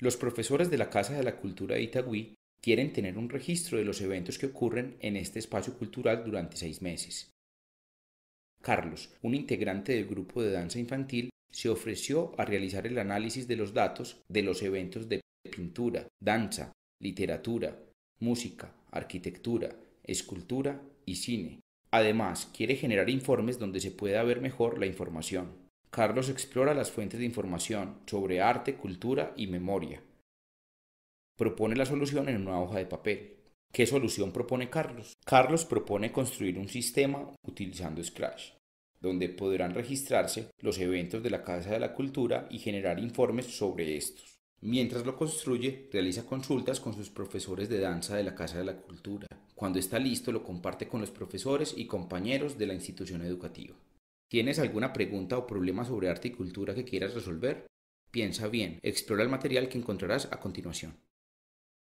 Los profesores de la Casa de la Cultura de Itagüí quieren tener un registro de los eventos que ocurren en este espacio cultural durante seis meses. Carlos, un integrante del grupo de danza infantil, se ofreció a realizar el análisis de los datos de los eventos de pintura, danza, literatura, música, arquitectura, escultura y cine. Además, quiere generar informes donde se pueda ver mejor la información. Carlos explora las fuentes de información sobre arte, cultura y memoria. Propone la solución en una hoja de papel. ¿Qué solución propone Carlos? Carlos propone construir un sistema utilizando Scratch, donde podrán registrarse los eventos de la Casa de la Cultura y generar informes sobre estos. Mientras lo construye, realiza consultas con sus profesores de danza de la Casa de la Cultura. Cuando está listo, lo comparte con los profesores y compañeros de la institución educativa. ¿Tienes alguna pregunta o problema sobre arte y cultura que quieras resolver? Piensa bien, explora el material que encontrarás a continuación.